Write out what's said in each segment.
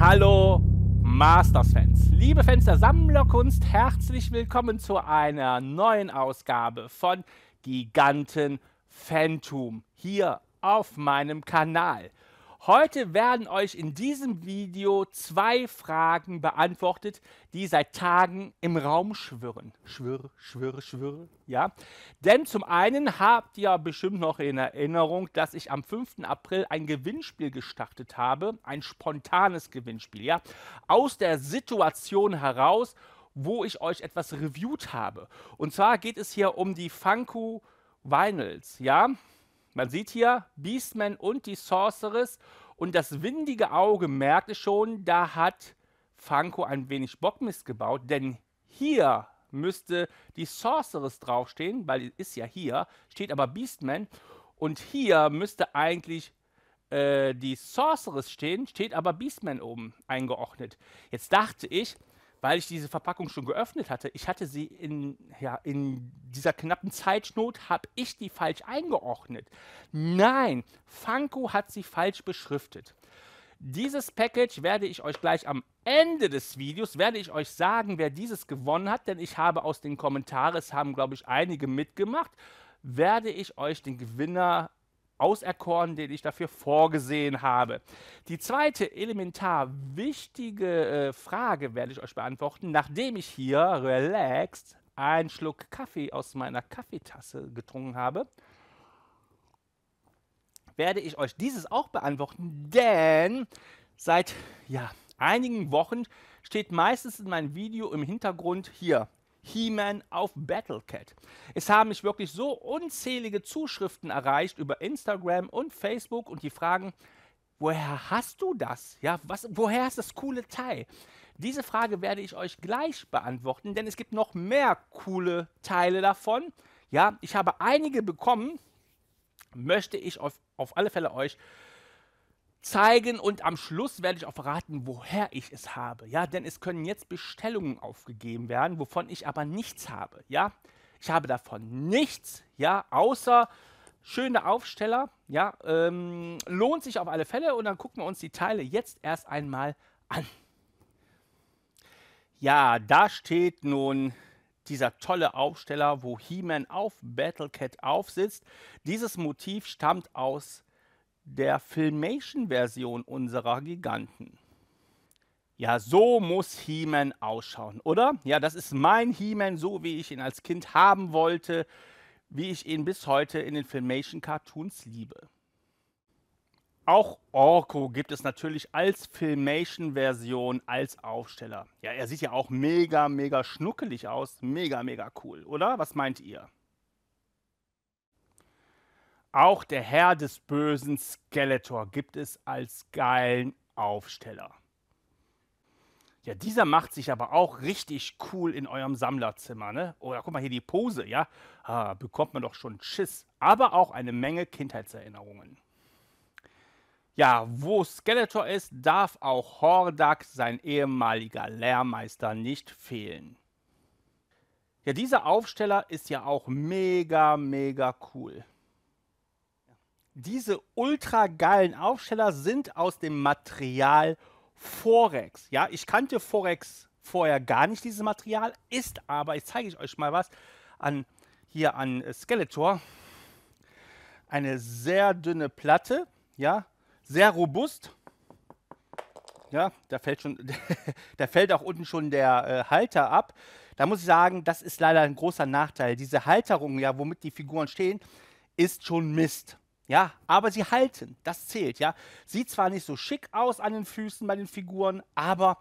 Hallo Masters-Fans, liebe Fans der Sammlerkunst, herzlich willkommen zu einer neuen Ausgabe von Giganten Phantom hier auf meinem Kanal. Heute werden euch in diesem Video zwei Fragen beantwortet, die seit Tagen im Raum schwirren. Schwirr, schwirr, schwirr, ja. Denn zum einen habt ihr bestimmt noch in Erinnerung, dass ich am 5. April ein Gewinnspiel gestartet habe, ein spontanes Gewinnspiel, ja, aus der Situation heraus, wo ich euch etwas reviewt habe. Und zwar geht es hier um die Funko Vinyls, ja. Man sieht hier Beastman und die Sorceress und das windige Auge merkte schon, da hat Funko ein wenig Bockmist gebaut, denn hier müsste die Sorceress draufstehen, weil die ist ja hier, steht aber Beastman. Und hier müsste eigentlich äh, die Sorceress stehen, steht aber Beastman oben eingeordnet. Jetzt dachte ich, weil ich diese Verpackung schon geöffnet hatte. Ich hatte sie in, ja, in dieser knappen Zeitnot, habe ich die falsch eingeordnet. Nein, Funko hat sie falsch beschriftet. Dieses Package werde ich euch gleich am Ende des Videos, werde ich euch sagen, wer dieses gewonnen hat, denn ich habe aus den Kommentaren, es haben glaube ich einige mitgemacht, werde ich euch den Gewinner auserkoren, den ich dafür vorgesehen habe. Die zweite elementar wichtige äh, Frage werde ich euch beantworten, nachdem ich hier relaxed einen Schluck Kaffee aus meiner Kaffeetasse getrunken habe. Werde ich euch dieses auch beantworten, denn seit ja, einigen Wochen steht meistens in meinem Video im Hintergrund hier He-Man auf Battlecat. Es haben mich wirklich so unzählige Zuschriften erreicht über Instagram und Facebook und die fragen, woher hast du das? Ja, was, woher ist das coole Teil? Diese Frage werde ich euch gleich beantworten, denn es gibt noch mehr coole Teile davon. Ja, ich habe einige bekommen, möchte ich auf, auf alle Fälle euch zeigen und am Schluss werde ich auch verraten, woher ich es habe. Ja, denn es können jetzt Bestellungen aufgegeben werden, wovon ich aber nichts habe. Ja, ich habe davon nichts. Ja, außer schöne Aufsteller. Ja, ähm, lohnt sich auf alle Fälle und dann gucken wir uns die Teile jetzt erst einmal an. Ja, da steht nun dieser tolle Aufsteller, wo He-Man auf Battlecat aufsitzt. Dieses Motiv stammt aus der Filmation-Version unserer Giganten. Ja, so muss He-Man ausschauen, oder? Ja, das ist mein He-Man, so wie ich ihn als Kind haben wollte, wie ich ihn bis heute in den Filmation-Cartoons liebe. Auch Orko gibt es natürlich als Filmation-Version als Aufsteller. Ja, er sieht ja auch mega, mega schnuckelig aus. Mega, mega cool, oder? Was meint ihr? Auch der Herr des bösen Skeletor gibt es als geilen Aufsteller. Ja, dieser macht sich aber auch richtig cool in eurem Sammlerzimmer, ne? Oder oh, guck mal hier die Pose, ja? Ah, bekommt man doch schon Schiss. Aber auch eine Menge Kindheitserinnerungen. Ja, wo Skeletor ist, darf auch Hordak, sein ehemaliger Lehrmeister, nicht fehlen. Ja, dieser Aufsteller ist ja auch mega, mega cool diese ultra geilen Aufsteller sind aus dem Material Forex. Ja, ich kannte Forex vorher gar nicht, dieses Material, ist aber, ich zeige euch mal was, an, hier an Skeletor, eine sehr dünne Platte, ja, sehr robust. Ja, da fällt schon, da fällt auch unten schon der äh, Halter ab. Da muss ich sagen, das ist leider ein großer Nachteil. Diese Halterung, ja, womit die Figuren stehen, ist schon Mist. Ja, aber sie halten, das zählt, ja. Sieht zwar nicht so schick aus an den Füßen bei den Figuren, aber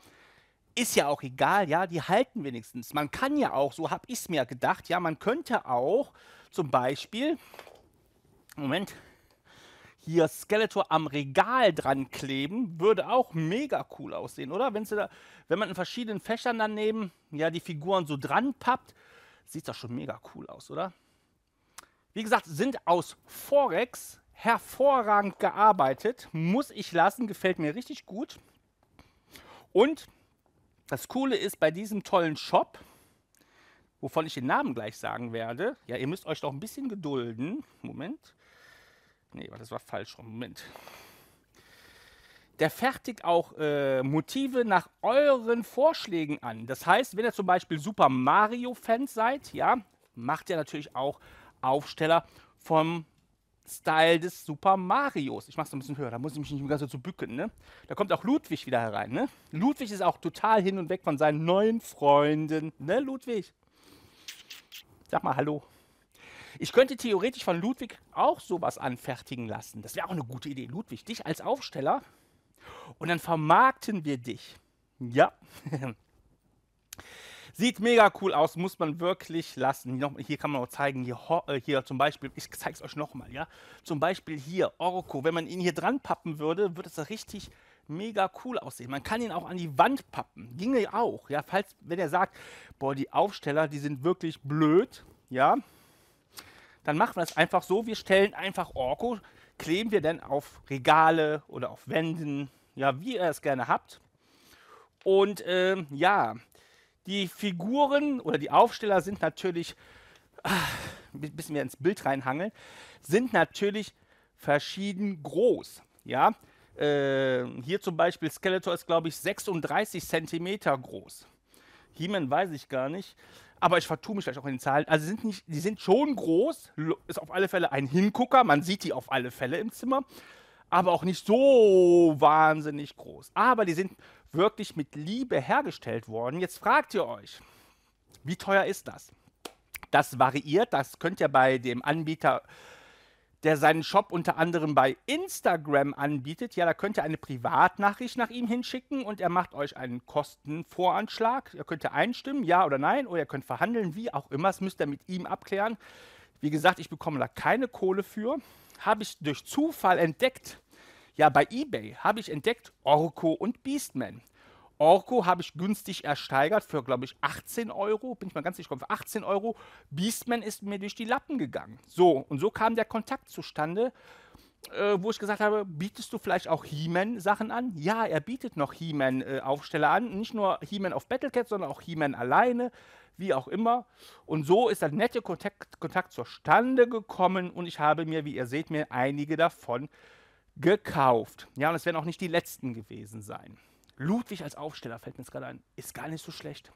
ist ja auch egal, ja, die halten wenigstens. Man kann ja auch, so habe ich es mir gedacht, ja, man könnte auch zum Beispiel, Moment, hier Skeletor am Regal dran kleben, würde auch mega cool aussehen, oder? Wenn's da, wenn man in verschiedenen Fächern daneben, ja, die Figuren so dran pappt, sieht das schon mega cool aus, oder? Wie gesagt, sind aus Forex hervorragend gearbeitet. Muss ich lassen, gefällt mir richtig gut. Und das Coole ist bei diesem tollen Shop, wovon ich den Namen gleich sagen werde, ja, ihr müsst euch doch ein bisschen gedulden. Moment. Nee, das war falsch rum. Moment. Der fertigt auch äh, Motive nach euren Vorschlägen an. Das heißt, wenn ihr zum Beispiel Super Mario-Fans seid, ja, macht ihr natürlich auch Aufsteller vom Style des Super Marios. Ich mache es ein bisschen höher, da muss ich mich nicht ganz so zu bücken. Ne? Da kommt auch Ludwig wieder herein. Ne? Ludwig ist auch total hin und weg von seinen neuen Freunden. Ne, Ludwig? Sag mal Hallo. Ich könnte theoretisch von Ludwig auch sowas anfertigen lassen. Das wäre auch eine gute Idee. Ludwig, dich als Aufsteller. Und dann vermarkten wir dich. Ja. Sieht mega cool aus, muss man wirklich lassen. Hier kann man auch zeigen, hier, äh, hier zum Beispiel, ich zeige es euch nochmal, ja. Zum Beispiel hier, Orko, wenn man ihn hier dran pappen würde, würde es richtig mega cool aussehen. Man kann ihn auch an die Wand pappen, ginge auch, ja. Falls, wenn er sagt, boah, die Aufsteller, die sind wirklich blöd, ja, dann machen wir es einfach so. Wir stellen einfach Orko, kleben wir dann auf Regale oder auf Wänden, ja, wie ihr es gerne habt. Und äh, ja, die Figuren oder die Aufsteller sind natürlich, ach, bisschen mehr ins Bild reinhangeln, sind natürlich verschieden groß. Ja, äh, hier zum Beispiel Skeletor ist, glaube ich, 36 cm groß. He-Man weiß ich gar nicht. Aber ich vertue mich vielleicht auch in den Zahlen. Also sind nicht, die sind schon groß. Ist auf alle Fälle ein Hingucker. Man sieht die auf alle Fälle im Zimmer aber auch nicht so wahnsinnig groß. Aber die sind wirklich mit Liebe hergestellt worden. Jetzt fragt ihr euch, wie teuer ist das? Das variiert, das könnt ihr bei dem Anbieter, der seinen Shop unter anderem bei Instagram anbietet, ja, da könnt ihr eine Privatnachricht nach ihm hinschicken und er macht euch einen Kostenvoranschlag. Ihr könnt einstimmen, ja oder nein, oder ihr könnt verhandeln, wie auch immer, das müsst ihr mit ihm abklären. Wie gesagt, ich bekomme da keine Kohle für habe ich durch Zufall entdeckt. Ja, bei eBay habe ich entdeckt Orko und Beastman. Orko habe ich günstig ersteigert für, glaube ich, 18 Euro. Bin ich mal ganz sicher, für 18 Euro. Beastman ist mir durch die Lappen gegangen. So, und so kam der Kontakt zustande äh, wo ich gesagt habe, bietest du vielleicht auch He-Man-Sachen an? Ja, er bietet noch He-Man-Aufsteller äh, an. Nicht nur He-Man auf Battlecat, sondern auch He-Man alleine, wie auch immer. Und so ist der nette Kontakt, Kontakt zustande gekommen und ich habe mir, wie ihr seht, mir einige davon gekauft. Ja, und es werden auch nicht die letzten gewesen sein. Ludwig als Aufsteller fällt mir jetzt gerade ein. Ist gar nicht so schlecht.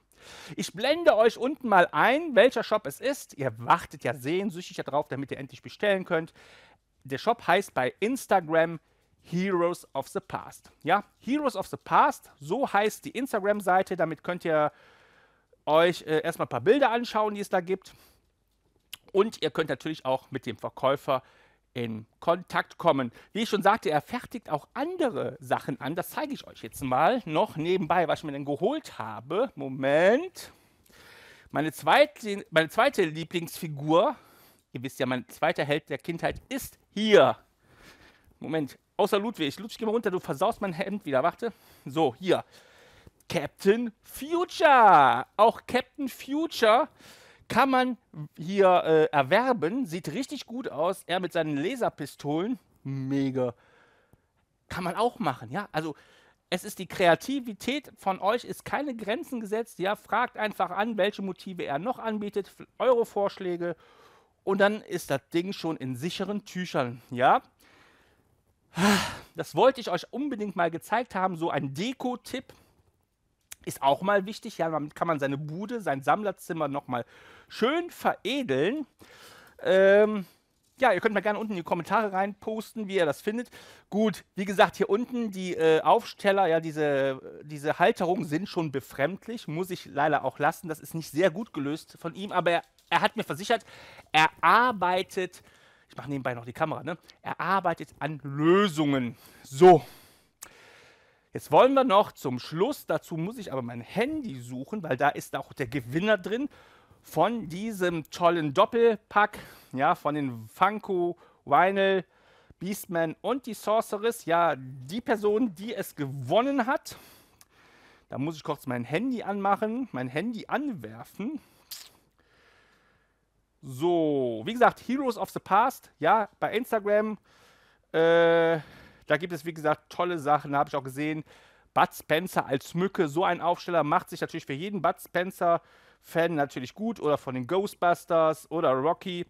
Ich blende euch unten mal ein, welcher Shop es ist. Ihr wartet ja sehnsüchtig darauf, damit ihr endlich bestellen könnt der Shop heißt bei Instagram Heroes of the Past. Ja, Heroes of the Past, so heißt die Instagram-Seite. Damit könnt ihr euch äh, erstmal ein paar Bilder anschauen, die es da gibt. Und ihr könnt natürlich auch mit dem Verkäufer in Kontakt kommen. Wie ich schon sagte, er fertigt auch andere Sachen an. Das zeige ich euch jetzt mal noch nebenbei, was ich mir denn geholt habe. Moment. Meine zweite, meine zweite Lieblingsfigur, ihr wisst ja, mein zweiter Held der Kindheit ist hier. Moment. Außer Ludwig. Ludwig, geh mal runter, du versaust mein Hemd wieder. Warte. So, hier. Captain Future. Auch Captain Future kann man hier äh, erwerben. Sieht richtig gut aus. Er mit seinen Laserpistolen. Mega. Kann man auch machen, ja. Also, es ist die Kreativität von euch, ist keine Grenzen gesetzt. Ja, fragt einfach an, welche Motive er noch anbietet, eure Vorschläge und dann ist das Ding schon in sicheren Tüchern, ja. Das wollte ich euch unbedingt mal gezeigt haben, so ein Deko-Tipp ist auch mal wichtig, ja, damit kann man seine Bude, sein Sammlerzimmer nochmal schön veredeln. Ähm, ja, ihr könnt mal gerne unten in die Kommentare reinposten, wie ihr das findet. Gut, wie gesagt, hier unten die äh, Aufsteller, ja, diese, diese Halterungen sind schon befremdlich, muss ich leider auch lassen. Das ist nicht sehr gut gelöst von ihm, aber er er hat mir versichert, er arbeitet, ich mache nebenbei noch die Kamera, ne? er arbeitet an Lösungen. So, jetzt wollen wir noch zum Schluss, dazu muss ich aber mein Handy suchen, weil da ist auch der Gewinner drin von diesem tollen Doppelpack, ja, von den Funko, Vinyl, Beastman und die Sorceress, ja, die Person, die es gewonnen hat, da muss ich kurz mein Handy anmachen, mein Handy anwerfen. So, wie gesagt, Heroes of the Past, ja, bei Instagram. Äh, da gibt es, wie gesagt, tolle Sachen, habe ich auch gesehen. Bud Spencer als Mücke, so ein Aufsteller macht sich natürlich für jeden Bud Spencer-Fan natürlich gut. Oder von den Ghostbusters oder Rocky.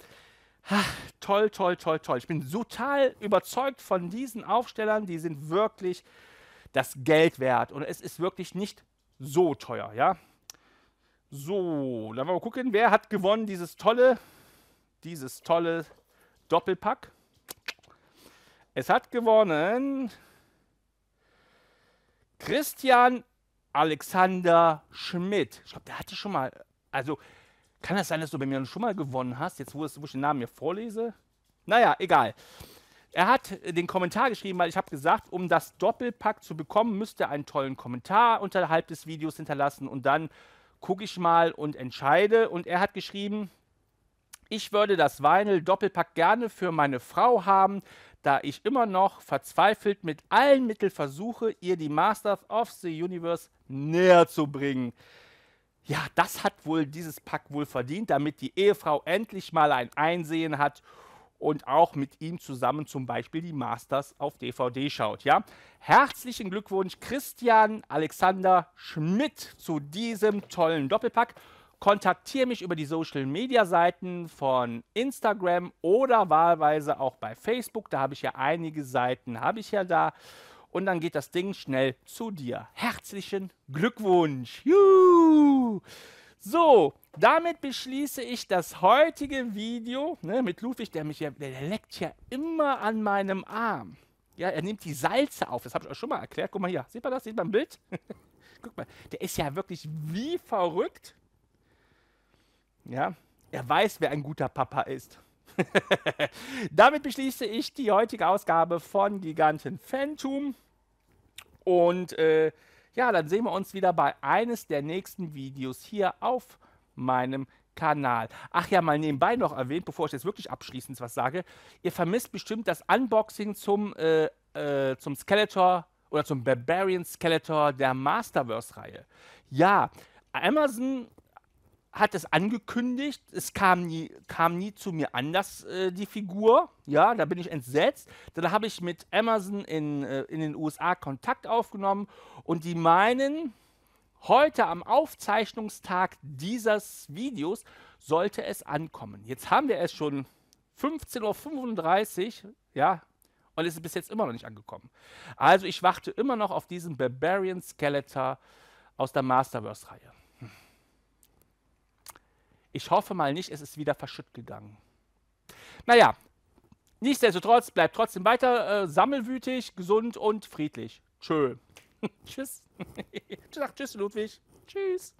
Ach, toll, toll, toll, toll. Ich bin total überzeugt von diesen Aufstellern. Die sind wirklich das Geld wert. Und es ist wirklich nicht so teuer, ja. So, dann wollen wir gucken, wer hat gewonnen dieses tolle, dieses tolle Doppelpack. Es hat gewonnen Christian Alexander Schmidt. Ich glaube, der hatte schon mal, also kann das sein, dass du bei mir schon mal gewonnen hast, jetzt wo, es, wo ich den Namen mir vorlese? Naja, egal. Er hat den Kommentar geschrieben, weil ich habe gesagt, um das Doppelpack zu bekommen, müsste er einen tollen Kommentar unterhalb des Videos hinterlassen und dann gucke ich mal und entscheide. Und er hat geschrieben, ich würde das Vinyl Doppelpack gerne für meine Frau haben, da ich immer noch verzweifelt mit allen Mitteln versuche, ihr die Masters of the Universe näher zu bringen. Ja, das hat wohl dieses Pack wohl verdient, damit die Ehefrau endlich mal ein Einsehen hat und auch mit ihm zusammen zum Beispiel die Masters auf DVD schaut. Ja? Herzlichen Glückwunsch Christian Alexander Schmidt zu diesem tollen Doppelpack. Kontaktiere mich über die Social Media Seiten von Instagram oder wahlweise auch bei Facebook. Da habe ich ja einige Seiten, habe ich ja da. Und dann geht das Ding schnell zu dir. Herzlichen Glückwunsch! Juhu! So, damit beschließe ich das heutige Video ne, mit Ludwig, der mich ja, der, leckt ja immer an meinem Arm. Ja, er nimmt die Salze auf, das habe ich euch schon mal erklärt. Guck mal hier, sieht man das? Sieht man ein Bild? Guck mal, der ist ja wirklich wie verrückt. Ja, er weiß, wer ein guter Papa ist. Damit beschließe ich die heutige Ausgabe von Giganten Phantom. Und äh, ja, dann sehen wir uns wieder bei eines der nächsten Videos hier auf meinem Kanal. Ach ja, mal nebenbei noch erwähnt, bevor ich jetzt wirklich abschließend was sage. Ihr vermisst bestimmt das Unboxing zum, äh, äh, zum Skeletor oder zum Barbarian Skeletor der Masterverse-Reihe. Ja, Amazon hat es angekündigt, es kam nie, kam nie zu mir anders, äh, die Figur. Ja, da bin ich entsetzt. Dann habe ich mit Amazon in, äh, in den USA Kontakt aufgenommen und die meinen, Heute am Aufzeichnungstag dieses Videos sollte es ankommen. Jetzt haben wir es schon 15.35 Uhr, ja, und es ist bis jetzt immer noch nicht angekommen. Also ich warte immer noch auf diesen Barbarian Skeletor aus der Masterverse-Reihe. Ich hoffe mal nicht, es ist wieder verschütt gegangen. Naja, nichtsdestotrotz, bleibt trotzdem weiter äh, sammelwütig, gesund und friedlich. Tschö. tschüss. Sag tschüss, Ludwig. Tschüss.